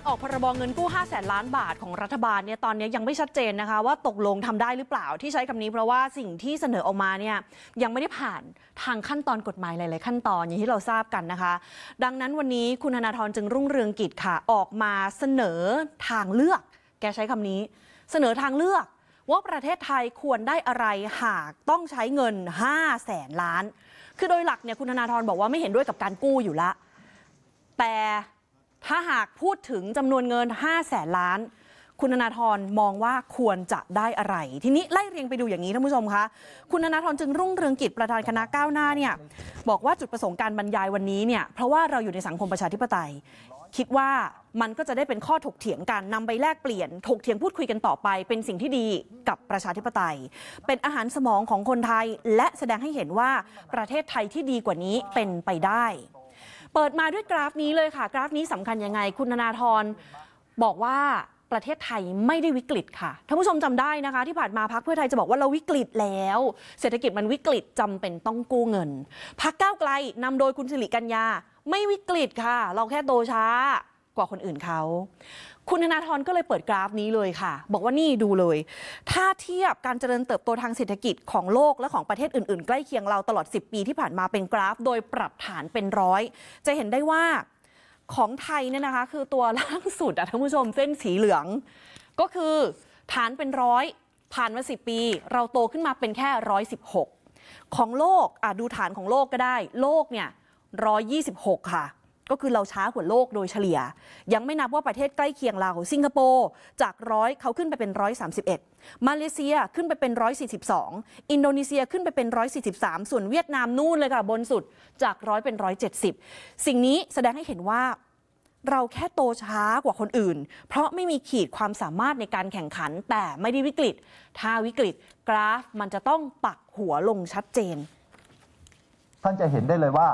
การออกพรบเงินกู้5แสนล้านบาทของรัฐบาลเนี่ยตอนนี้ยังไม่ชัดเจนนะคะว่าตกลงทำได้หรือเปล่าที่ใช้คำนี้ เพราะว่าสิ่งที่เสนอออกมาเนี่ยยังไม่ได้ผ่านทางขั้นตอนกฎหมายหลายๆขั้นตอนอย่างที่เราทราบกันนะคะ ดังนั้นวันนี้คุณธนาธรจึงรุ่งเรืองกิจค่ะออกมาเสนอทางเลือก แกใช้คำนี้ เสนอทางเลือก ว่าประเทศไทยควรได้อะไรหากต้องใช้เงิน5แสนล้านคือโดยหลักเนี่ยคุณธนาธรบอกว่าไม่เห็นด้วยกับการกู้อยู่ละแต่ถ้าหากพูดถึงจำนวนเงิน 5 แสนล้าน คุณนาธรมองว่าควรจะได้อะไร ทีนี้ ไล่เรียงไปดูอย่างนี้ท่านผู้ชมคะ คุณนาธรจึงรุ่งเรืองกิจประธานคณะก้าวหน้าเนี่ยบอกว่าจุดประสงค์การบรรยายวันนี้เนี่ยเพราะว่าเราอยู่ในสังคมประชาธิปไตย คิดว่ามันก็จะได้เป็นข้อถกเถียงกันนำไปแลกเปลี่ยนถกเถียงพูดคุยกันต่อไปเป็นสิ่งที่ดีกับประชาธิปไตย เป็นอาหารสมองของคนไทย และแสดงให้เห็นว่าประเทศไทยที่ดีกว่านี้เป็นไปได้เปิดมาด้วยกราฟนี้เลยค่ะ กราฟนี้สำคัญยังไง คุณธนาธรบอกว่าประเทศไทยไม่ได้วิกฤตค่ะท่านผู้ชมจำได้นะคะ ที่ผ่านมาพักเพื่อไทยจะบอกว่าเราวิกฤตแล้ว เศรษฐกิจมันวิกฤตจำเป็นต้องกู้เงิน พักก้าวไกลนำโดยคุณสิริกัญญา ไม่วิกฤตค่ะ เราแค่โตช้ากว่าคนอื่นเขา คุณธนาธรก็เลยเปิดกราฟนี้เลยค่ะ บอกว่านี่ดูเลย ถ้าเทียบการเจริญเติบโตทางเศรษฐกิจของโลกและของประเทศอื่นๆ ใกล้เคียงเราตลอด 10 ปีที่ผ่านมาเป็นกราฟโดยปรับฐานเป็นร้อยจะเห็นได้ว่าของไทยเนี่ยนะคะ คือตัวล่างสุดอะท่านผู้ชมเส้นสีเหลือง ก็คือฐานเป็นร้อยผ่านมา 10 ปีเราโตขึ้นมาเป็นแค่116ของโลกอ่ะดูฐานของโลกก็ได้ โลกเนี่ย126 ค่ะก็คือเราช้ากว่าโลกโดยเฉลี่ย ยังไม่นับว่าประเทศใกล้เคียงเราสิงคโปร์จากร้อยเขาขึ้นไปเป็นร้อยสามสิบเอ็ดมาเลเซียขึ้นไปเป็นร้อยสี่สิบสองอินโดนีเซียขึ้นไปเป็นร้อยสี่สิบสามส่วนเวียดนามนู่นเลยค่ะบนสุดจากร้อยเป็นร้อยเจ็ดสิบสิ่งนี้แสดงให้เห็นว่าเราแค่โตช้ากว่าคนอื่น เพราะไม่มีขีดความสามารถในการแข่งขันแต่ไม่ได้วิกฤตถ้าวิกฤตกราฟมันจะต้องปักหัวลงชัดเจนท่านจะเห็นได้เลยว่า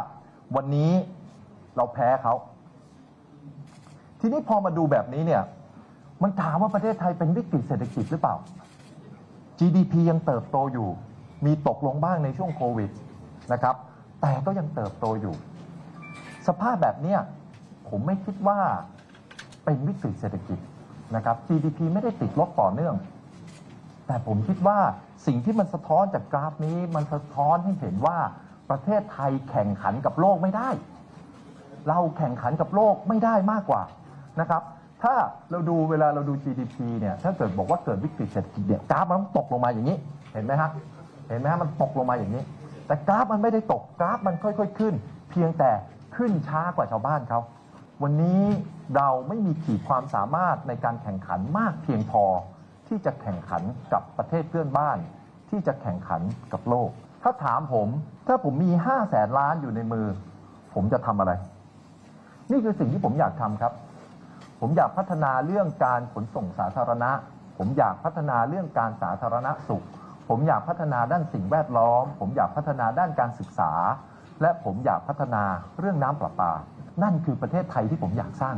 วันนี้เราแพ้เขา ทีนี้พอมาดูแบบนี้เนี่ย มันถามว่าประเทศไทยเป็นวิกฤตเศรษฐกิจหรือเปล่า GDP ยังเติบโตอยู่ มีตกลงบ้างในช่วงโควิดนะครับ แต่ก็ยังเติบโตอยู่ สภาพแบบเนี้ยผมไม่คิดว่าเป็นวิกฤตเศรษฐกิจนะครับ GDP ไม่ได้ติดลบต่อเนื่อง แต่ผมคิดว่าสิ่งที่มันสะท้อนจากกราฟนี้มันสะท้อนให้เห็นว่าประเทศไทยแข่งขันกับโลกไม่ได้เราแข่งขันกับโลกไม่ได้มากกว่านะครับ ถ้าเราดูเวลาเราดู GDP เนี่ย ถ้าเกิดบอกว่าเกิดวิกฤตเศรษฐกิจเนี่ยกราฟมันต้องตกลงมาอย่างนี้ เห็นไหมฮะ เห็นไหมฮะมันตกลงมาอย่างนี้ แต่กราฟมันไม่ได้ตก กราฟมันค่อยๆขึ้น เพียงแต่ขึ้นช้ากว่าชาวบ้านเขาวันนี้เราไม่มีขีดความสามารถในการแข่งขันมากเพียงพอ ที่จะแข่งขันกับประเทศเพื่อนบ้าน ที่จะแข่งขันกับโลก ถ้าถามผมถ้าผมมี5แสนล้านอยู่ในมือ ผมจะทำอะไรนี่คือสิ่งที่ผมอยากทำครับ ผมอยากพัฒนาเรื่องการขนส่งสาธารณะ ผมอยากพัฒนาเรื่องการสาธารณสุข ผมอยากพัฒนาด้านสิ่งแวดล้อม ผมอยากพัฒนาด้านการศึกษา และผมอยากพัฒนาเรื่องน้ำประปา นั่นคือประเทศไทยที่ผมอยากสร้าง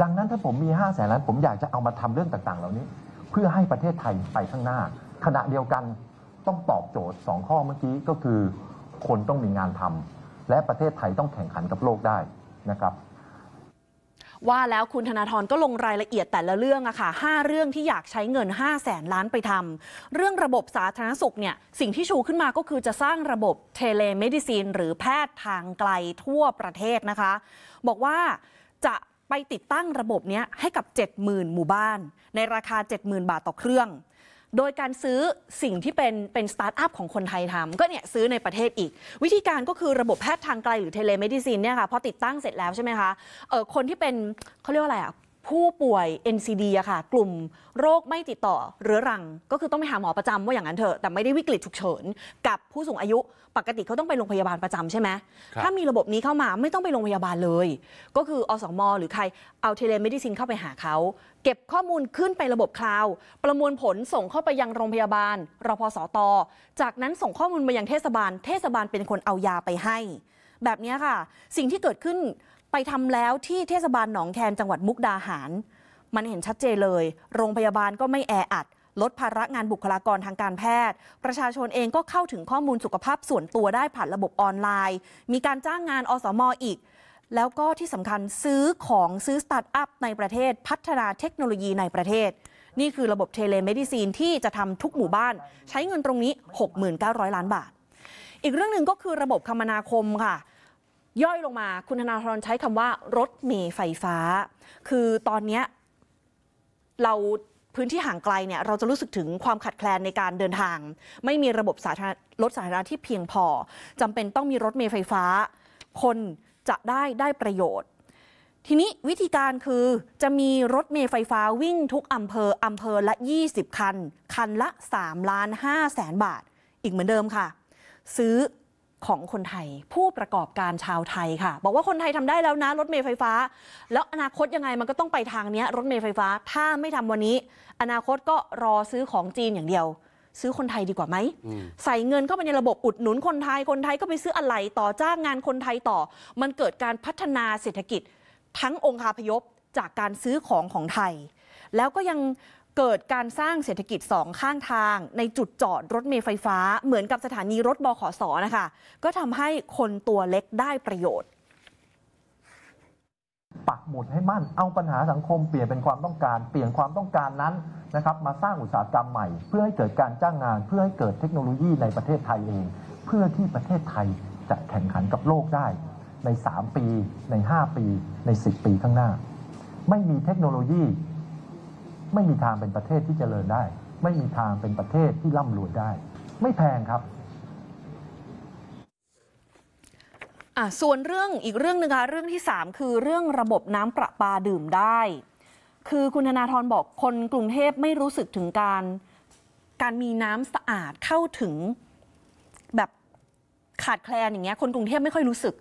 ดังนั้นถ้าผมมี5้าแสนล้านผมอยากจะเอามาทำเรื่องต่าง ๆ เหล่านี้ เพื่อให้ประเทศไทยไปข้างหน้า ขณะเดียวกันต้องตอบโจทย์2ข้อเมื่อกี้ก็คือคนต้องมีงานทำ และประเทศไทยต้องแข่งขันกับโลกได้นะครับว่าแล้วคุณธนาธรก็ลงรายละเอียดแต่ละเรื่องอะค่ะห้าเรื่องที่อยากใช้เงิน 5 0 0แสนล้านไปทำเรื่องระบบสาธารณสุขเนี่ยสิ่งที่ชูขึ้นมาก็คือจะสร้างระบบเทเลเมดิซีน หรือแพทย์ทางไกลทั่วประเทศนะคะบอกว่าจะไปติดตั้งระบบนี้ให้กับ 70,000 หมู่บ้าน ในราคา 70,000 บาทต่อเครื่องโดยการซื้อสิ่งที่เป็นเป็นสตาร์ทอัพของคนไทยทำ ก็เนี่ยซื้อในประเทศอีก วิธีการก็คือระบบแพทย์ทางไกลหรือเทเลเมดิซินเนี่ยค่ะพอติดตั้งเสร็จแล้วใช่ไหมคะเออคนที่เป็นเขาเรียกว่าอะไรอ่ะผู้ป่วย NCD อะค่ะ กลุ่มโรคไม่ติดต่อ เรื้อรัง ก็คือต้องไปหาหมอประจำว่าอย่างนั้นเถอะ แต่ไม่ได้วิกฤตฉุกเฉิน กับผู้สูงอายุ ปกติเขาต้องไปโรงพยาบาลประจำใช่ไหม ถ้ามีระบบนี้เข้ามาไม่ต้องไปโรงพยาบาลเลย ก็คืออสมหรือใครเอาเทเลเมดิซินเข้าไปหาเขาเก็บข้อมูลขึ้นไประบบคลาวประมวลผลส่งเข้าไปยังโรงพยาบาล รพสต จากนั้นส่งข้อมูลไปยังเทศบาล เทศบาลเป็นคนเอายาไปให้ แบบนี้ค่ะ สิ่งที่เกิดขึ้นไปทำแล้วที่เทศบาลหนองแคนจังหวัดมุกดาหาร มันเห็นชัดเจนเลย โรงพยาบาลก็ไม่แออัด ลดภาระงานบุคลากรทางการแพทย์ ประชาชนเองก็เข้าถึงข้อมูลสุขภาพส่วนตัวได้ผ่านระบบออนไลน์ มีการจ้างงานอสมอีก แล้วก็ที่สำคัญซื้อของซื้อสตาร์ทอัพในประเทศพัฒนาเทคโนโลยีในประเทศนี่คือระบบเทเลเมดิซีนที่จะทำทุกหมู่บ้าน ใช้เงินตรงนี้ 6,900 ล้านบาท อีกเรื่องหนึ่งก็คือระบบคมนาคมค่ะย่อยลงมา คุณธนาธรใช้คำว่า รถเม์ไฟฟ้า คือตอนนี้ เราพื้นที่ห่างไกลเนี่ยเราจะรู้สึกถึงความขัดแคลนในการเดินทาง ไม่มีระบบสาธารณรถสาธารณะที่เพียงพอจำเป็นต้องมีรถเมล์ไฟฟ้า คนจะได้ได้ประโยชน์ ทีนี้วิธีการคือจะมีรถเมล์ไฟฟ้าวิ่งทุกอำเภออำเภอละ 20 คันคันละ3ล้าน5แสนบาทอีกเหมือนเดิมค่ะ ซื้อของคนไทยผู้ประกอบการชาวไทยค่ะ บอกว่าคนไทยทำได้แล้วนะรถเมล์ไฟฟ้า แล้วอนาคตยังไงมันก็ต้องไปทางนี้รถเมล์ไฟฟ้า ถ้าไม่ทำวันนี้ อนาคตก็รอซื้อของจีนอย่างเดียว ซื้อคนไทยดีกว่าไหมมใส่เงินเข้าไปในระบบอุดหนุนคนไทยคนไทยก็ไปซื้ออะไรต่อจ้างงานคนไทยต่อ มันเกิดการพัฒนาเศรษฐกิจ ทั้งองคาพยพจากการซื้อของของไทย แล้วก็ยังเกิดการสร้างเศรษฐกิจสองข้างทาง ในจุดจอดรถเมล์ไฟฟ้าเหมือนกับสถานีรถบขสนะคะก็ทำให้คนตัวเล็กได้ประโยชน์ปักหมุดให้มั่นเอาปัญหาสังคมเปลี่ยนเป็นความต้องการเปลี่ยนความต้องการนั้นนะครับมาสร้างอุตสาหกรรมใหม่ เพื่อให้เกิดการจ้างงานเพื่อให้เกิดเทคโนโลยีในประเทศไทยเอง เพื่อที่ประเทศไทยจะแข่งขันกับโลกได้ใน 3 ปีใน 5 ปีใน 10 ปีข้างหน้า ไม่มีเทคโนโลยีไม่มีทางเป็นประเทศที่จเจริญได้ ไม่มีทางเป็นประเทศที่ร่ำรวยได้ ไม่แพงครับอ่ส่วนเรื่องอีกเรื่องหนึ่งค่ะเรื่องที่ 3 คือเรื่องระบบน้ำประปาดื่มได้ คือคุณธนาธรบอกคนกรุงเทพไม่รู้สึกถึงการการมีน้ำสะอาดเข้าถึงแบบขาดแคลนอย่างเงี้ยคนกรุงเทพไม่ค่อยรู้สึก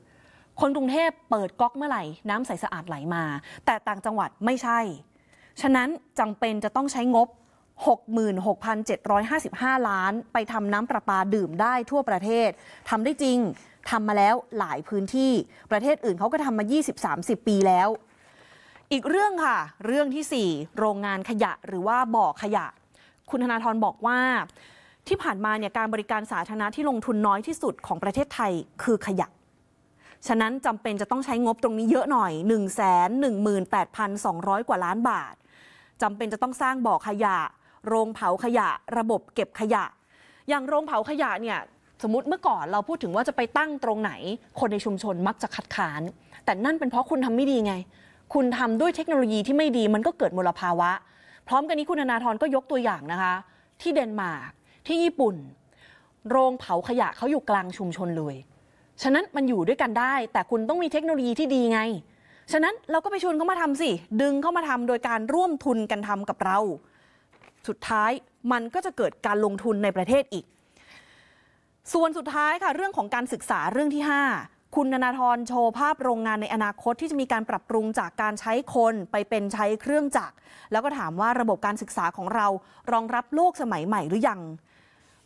คนกรุงเทพเปิดก๊อกเมื่อไหร่น้ำใสสะอาดไหลมา แต่ต่างจังหวัดไม่ใช่ฉะนั้นจำเป็นจะต้องใช้งบ 66,755 ล้าน ไปทำน้ำประปาดื่มได้ทั่วประเทศทำได้จริงทำมาแล้วหลายพื้นที่ประเทศอื่นเขาก็ทำมา 20-30 ปีแล้ว อีกเรื่องค่ะ เรื่องที่ 4 โรงงานขยะหรือว่าบ่อขยะ คุณธนาธรบอกว่า ที่ผ่านมาเนี่ยการบริการสาธารณะที่ลงทุนน้อยที่สุดของประเทศไทยคือขยะฉะนั้นจำเป็นจะต้องใช้งบตรงนี้เยอะหน่อย 1 1 8 2 0 0 กว่าล้านบาทจำเป็นจะต้องสร้างบ่อขยะ โรงเผาขยะระบบเก็บขยะ อย่างโรงเผาขยะเนี่ยสมมติเมื่อก่อนเราพูดถึงว่าจะไปตั้งตรงไหน คนในชุมชนมักจะคัดค้าน แต่นั่นเป็นเพราะคุณทำไม่ดีไง คุณทำด้วยเทคโนโลยีที่ไม่ดีมันก็เกิดมลภาวะ พร้อมกันนี้คุณนาธรก็ยกตัวอย่างนะคะ ที่เดนมาร์กที่ญี่ปุ่น โรงเผาขยะเขาอยู่กลางชุมชนเลยฉะนั้นมันอยู่ด้วยกันได้ แต่คุณต้องมีเทคโนโลยีที่ดีไง ฉะนั้นเราก็ไปชวนเขามาทำสิดึงเข้ามาทำโดยการร่วมทุนกันทำกับเรา สุดท้ายมันก็จะเกิดการลงทุนในประเทศอีก ส่วนสุดท้ายค่ะเรื่องของการศึกษาเรื่องที่ 5 คุณนนาธรโชว์ภาพโรงงานในอนาคตที่จะมีการปรับปรุงจากการใช้คนไปเป็นใช้เครื่องจักร แล้วก็ถามว่าระบบการศึกษาของเรารองรับโลกสมัยใหม่หรือยัง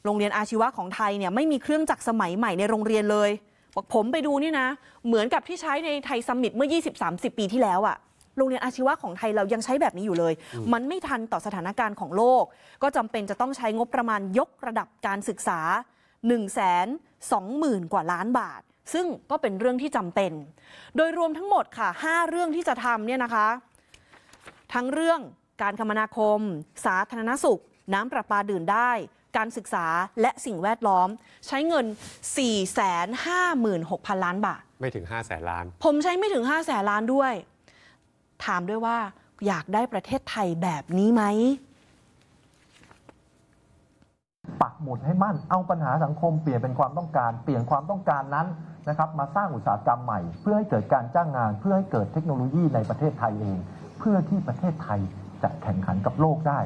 โรงเรียนอาชีวะของไทยเนี่ยไม่มีเครื่องจักรสมัยใหม่ในโรงเรียนเลยอกผมไปดูเนี่ยนะ เหมือนกับที่ใช้ในไทยซัมมิตเมื่อ 20-30 ปีที่แล้วอะโรงเรียนอาชีวะของไทยเรายังใช้แบบนี้อยู่เลย มันไม่ทันต่อสถานการณ์ของโลก ก็จำเป็นจะต้องใช้งบประมาณยกระดับการศึกษา 1 2 0 0 0 0กว่าล้านบาท ซึ่งก็เป็นเรื่องที่จำเป็น โดยรวมทั้งหมดค่ะ 5 เรื่องที่จะทำเนี่ยนะคะ ทั้งเรื่องการคมนาคม สาธารณสุข น้ำประปาดื่มได้การศึกษาและสิ่งแวดล้อมใช้เงิน 456,000 ล้านบาท ไม่ถึง5 0 0แสนล้าน ผมใช้ไม่ถึง5 0 0แสนล้านด้วย ถามด้วยว่าอยากได้ประเทศไทยแบบนี้ไหม ปักหมุดให้มั่นเอาปัญหาสังคมเปลี่ยนเป็นความต้องการเปลี่ยนความต้องการนั้นนะครับมาสร้างอุตสาหกรรมใหม่ เพื่อให้เกิดการจ้างงาน เพื่อให้เกิดเทคโนโลยีในประเทศไทยเอง เพื่อที่ประเทศไทยจะแข่งขันกับโลกได้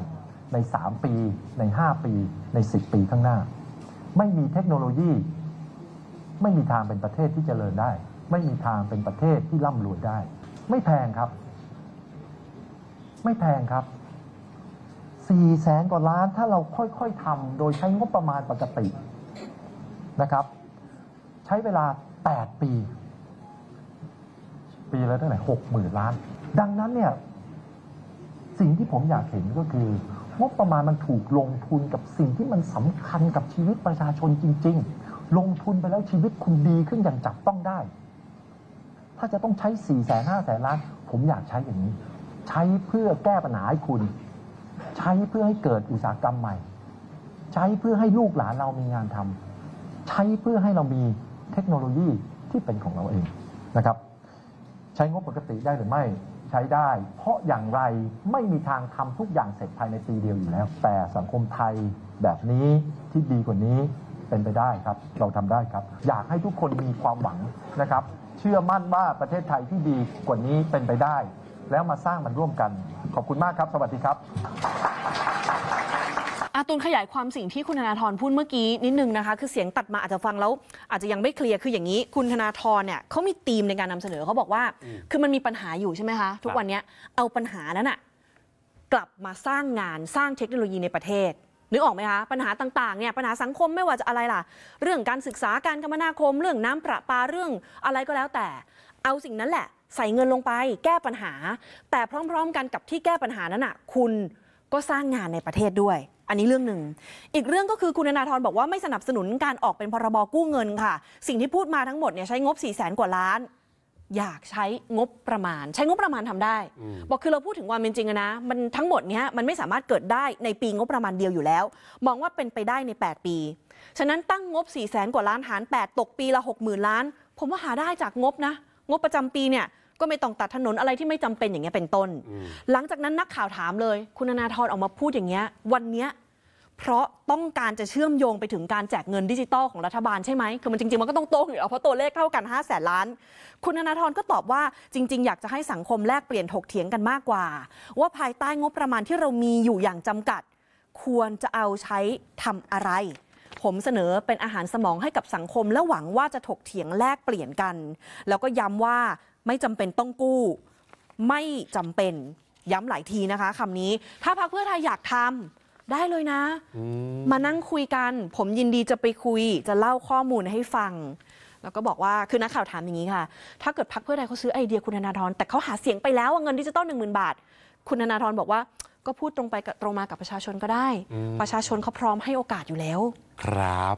ใน 3 ปีใน 5 ปีใน 10 ปีข้างหน้า ไม่มีเทคโนโลยี ไม่มีทางเป็นประเทศที่จเจริญได้ ไม่มีทางเป็นประเทศที่ร่ำรวยได้ ไม่แพงครับ ไม่แพงครับสี่แสนกว่าล้าน ถ้าเราค่อย ๆทำโดยใช้งบประมาณปกตินะครับ ใช้เวลา 8 ปี ปีละเท่าไหร่หกหมื่นล้าน ดังนั้นเนี่ย สิ่งที่ผมอยากเห็นก็คืองบประมาณมันถูกลงทุนกับสิ่งที่มันสำคัญกับชีวิตประชาชนจริง ๆ ลงทุนไปแล้วชีวิตคุณดีขึ้นอย่างจับต้องได้ ถ้าจะต้องใช้สี่แสนห้าแสนล้านผมอยากใช้อย่างนี้ ใช้เพื่อแก้ปัญหาให้คุณ ใช้เพื่อให้เกิดอุตสาหกรรมใหม่ ใช้เพื่อให้ลูกหลานเรามีงานทำ ใช้เพื่อให้เรามีเทคโนโลยีที่เป็นของเราเองนะครับ ใช้งบปกติได้หรือไม่ใช้ได้ เพราะอย่างไรไม่มีทางทำทุกอย่างเสร็จภายในปีเดียวอยู่แล้วแต่สังคมไทยแบบนี้ที่ดีกว่านี้เป็นไปได้ครับ เราทำได้ครับ อยากให้ทุกคนมีความหวังนะครับ เชื่อมั่นว่าประเทศไทยที่ดีกว่านี้เป็นไปได้ แล้วมาสร้างมันร่วมกันขอบคุณมากครับสวัสดีครับอาตุนขยายความสิ่งที่คุณธนาธรพูดเมื่อกี้นิดนึงนะคะคือเสียงตัดมาอาจจะฟังแล้ว อาจจะยังไม่เคลียร์คืออย่างนี้คุณธนาธรเนี่ยเขามีธีมในการนำเสนอเขาบอกว่าคือมันมีปัญหาอยู่ใช่ไหมคะทุกวันนี้เอาปัญหานั้นอะกลับมาสร้างงานสร้างเทคโนโลยีในประเทศนึกออกไหมคะปัญหาต่างๆเนี่ยปัญหาสังคมไม่ว่าจะอะไรล่ะ เรื่องการศึกษาการคมนาคมเรื่องน้ำประปาเรื่องอะไรก็แล้วแต่ เอาสิ่งนั้นแหละ ใส่เงินลงไปแก้ปัญหา แต่พร้อมๆ กันกับที่แก้ปัญหานั้นอ่ะคุณก็สร้างงานในประเทศด้วยอันนี้เรื่องหนึ่งอีกเรื่องก็คือคุณนาธรบอกว่าไม่สนับสนุนการออกเป็นพรบกู้เงินค่ะ สิ่งที่พูดมาทั้งหมดเนี่ยใช้งบ4ี่แสนกว่าล้าน อยากใช้งบประมาณ ใช้งบประมาณทำได้ บอกคือเราพูดถึงความเป็นจริงนะ มันทั้งหมดเนี้ยมันไม่สามารถเกิดได้ในปีงบประมาณเดียวอยู่แล้ว มองว่าเป็นไปได้ใน 8 ปีฉะนั้นตั้งงบ4ี่แสนกว่าล้านหาร 8 ตกปีละ 6 0,000ล้าน ผมว่าหาได้จากงบนะ งบประจำปีเนี่ยก็ไม่ต้องตัดถนนอะไรที่ไม่จำเป็นอย่างเงี้ยเป็นต้น หลังจากนั้นนักข่าวถามเลย คุณนาธรออกมาพูดอย่างเงี้ยวันเนี้ยเพราะต้องการจะเชื่อมโยงไปถึงการแจกเงินดิจิตอลของรัฐบาลใช่ไหม คือมันจริง ๆ มันก็ต้องโตงอยู่แล้วเพราะตัวเลขเท่ากัน5้าแสนล้าน คุณธนาธรก็ตอบว่าจริง ๆ อยากจะให้สังคมแลกเปลี่ยนถกเถียงกันมากกว่า ว่าภายใต้งบประมาณที่เรามีอยู่อย่างจำกัด ควรจะเอาใช้ทำอะไร ผมเสนอเป็นอาหารสมองให้กับสังคมและหวังว่าจะถกเถียงแลกเปลี่ยนกันแล้วก็ย้ำว่าไม่จำเป็นต้องกู้ ไม่จำเป็นย้ำหลายทีนะคะคำนี้ ถ้าพรรคเพื่อไทยอยากทำได้เลยนะ มานั่งคุยกันผมยินดีจะไปคุย จะเล่าข้อมูลให้ฟัง แล้วก็บอกว่าคือนักข่าวถามอย่างนี้ค่ะ ถ้าเกิดพักเพื่อไทยเขาซื้อไอเดียคุณธนาธรแต่เขาหาเสียงไปแล้วเงินดิจิตอลหนึ่งหมื่นบาท คุณธนาธรบอกว่า ก็พูดตรงไปตรงมากับประชาชนก็ได้ ประชาชนเขาพร้อมให้โอกาสอยู่แล้ว ครับ